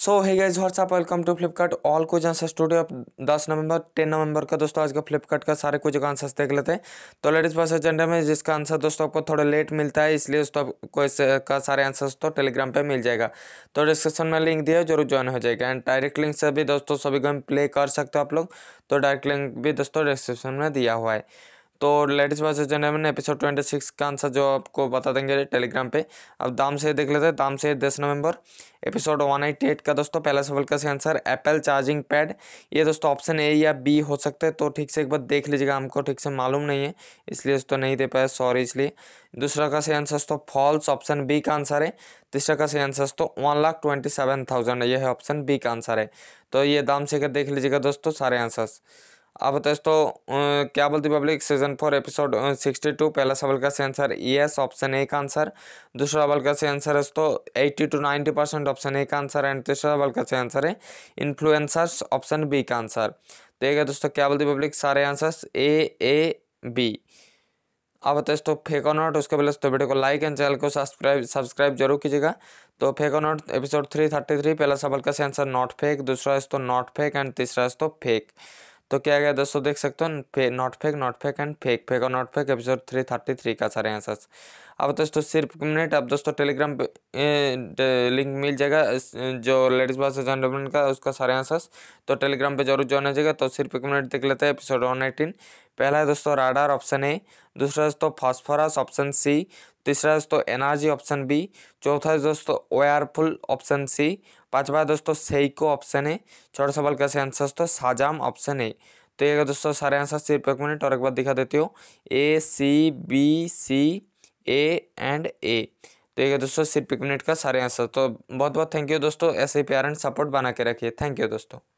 so hi guys what's up welcome to Flipkart all कुछ answer studio अब दस नवंबर ten नवंबर का दोस्तों आज का फ्लिपकार्ट का सारे कुछ आंसर्स देख लेते हैं तो लेडीज बस एजेंडा में जिसका आंसर दोस्तों आपको थोड़ा लेट मिलता है इसलिए दोस्तों आपको इसका सारे आंसर्स तो टेलीग्राम पर मिल जाएगा तो डिस्क्रिप्शन में लिंक दिया जरूर ज्वाइन हो जाएगा एंड डायरेक्ट लिंक से भी दोस्तों सभी गेम प्ले कर सकते हो आप लोग तो डायरेक्ट लिंक भी दोस्तों डिस्क्रिप्शन में दिया हुआ है तो लेटेस्ट वर्सेस जो नेमन एपिसोड ट्वेंटी सिक्स का आंसर जो आपको बता देंगे टेलीग्राम पे अब दाम से देख लेते हैं दाम से दस नवंबर एपिसोड वन एट्टी एट का दोस्तों पहला सवाल का सही आंसर एप्पल चार्जिंग पैड ये दोस्तों ऑप्शन ए या बी हो सकते हैं तो ठीक से एक बार देख लीजिएगा हमको ठीक से मालूम नहीं है इसलिए दोस्तों नहीं दे पाया सॉरी इसलिए दूसरा का सही आंसर दोस्तों फॉल्स ऑप्शन बी का आंसर है तीसरा का सही आंसर दोस्तों one lakh twenty seven thousand ये है ऑप्शन बी का आंसर है तो ये दाम से देख लीजिएगा दोस्तों सारे आंसर्स अब दोस्तों तो क्या बोलती public season four episode sixty two पहला सवाल का आंसर यस ऑप्शन ए का आंसर दूसरा सवाल का आंसर है दोस्तों eighty two ninety percent option A का आंसर एंड तीसरा सवाल का आंसर है इन्फ्लुएंसर्स ऑप्शन बी का आंसर देखिए तो दोस्तों क्या बोलती पब्लिक सारे आंसर्स ए ए बी अब दोस्तों फेको फेक नॉट उसके पहले दोस्तों वीडियो को लाइक एंड चैनल को सब्सक्राइब सब्सक्राइब जरूर कीजिएगा तो फेक और not episode three thirty three पहला सवाल का आंसर नॉट फेक दूसरा इस तो नॉट फेक एंड तीसरा इस तो फेक तो क्या गया दोस्तों देख सकते हो not fake not fake and fake fake और not fake episode three thirty three का सारे आंसर्स अब दोस्तों सिर्फ मिनट अब दोस्तों टेलीग्राम पे लिंक मिल जाएगा जो लेडीज जॉन एजेंडमेंट का उसका सारे आंसर तो टेलीग्राम पे जरूर ज्वाइन हो जाएगा तो सिर्फ एक मिनट देख लेते हैं एपिसोड वन एटीन पहला है दोस्तों राडार ऑप्शन ए दूसरा दोस्तों फॉस्फोरस ऑप्शन सी तीसरा दोस्तों एनर्जी ऑप्शन बी चौथा है दोस्तों ओयरफुल ऑप्शन सी पांचवा दोस्तों सेको ऑप्शन है छोटा सवाल का आंसर दोस्तों साजाम ऑप्शन है तो ये दोस्तों सारे आंसर सिर्फ एक मिनट और एक बार दिखा देती हूँ ए C B C A and ए तो ये दोस्तों सिर्फ एक मिनट का सारे आंसर तो बहुत बहुत थैंक यू दोस्तों ऐसे प्यार एंड सपोर्ट बना के रखिए थैंक यू दोस्तों